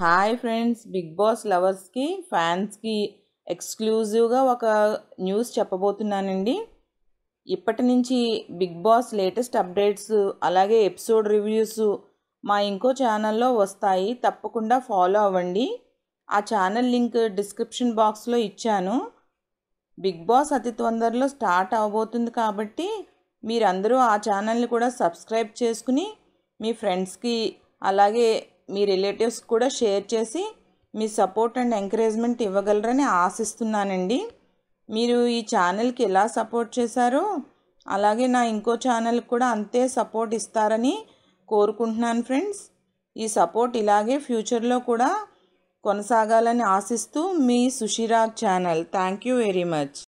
hi friends Bigg Boss లవర్స్కి ఫ్యాన్స్కి ఎక్స్క్లూజివ్గా ఒక న్యూస్ చెప్పబోతున్నానండి ఇప్పటి నుంచి బిగ్ బాస్ లేటెస్ట్ అప్డేట్స్ అలాగే ఎపిసోడ్ రివ్యూస్ మా ఇంకో ఛానల్లో వస్తాయి తప్పకుండా ఫాలో అవ్వండి ఆ ఛానల్ లింక్ డిస్క్రిప్షన్ బాక్స్లో ఇచ్చాను బిగ్ బాస్ అతి తొందరలో స్టార్ట్ అవబోతుంది కాబట్టి మీరందరూ ఆ ఛానల్ని కూడా సబ్స్క్రైబ్ చేసుకుని మీ ఫ్రెండ్స్కి అలాగే మీ రిలేటివ్స్ కూడా షేర్ చేసి మీ సపోర్ట్ అండ్ ఎంకరేజ్మెంట్ ఇవ్వగలరని ఆశిస్తున్నానండి మీరు ఈ ఛానల్కి ఎలా సపోర్ట్ చేశారో అలాగే నా ఇంకో ఛానల్ కూడా అంతే సపోర్ట్ ఇస్తారని కోరుకుంటున్నాను ఫ్రెండ్స్ ఈ సపోర్ట్ ఇలాగే ఫ్యూచర్లో కూడా కొనసాగాలని ఆశిస్తూ మీ సుషిరాగ్ channel thank you very much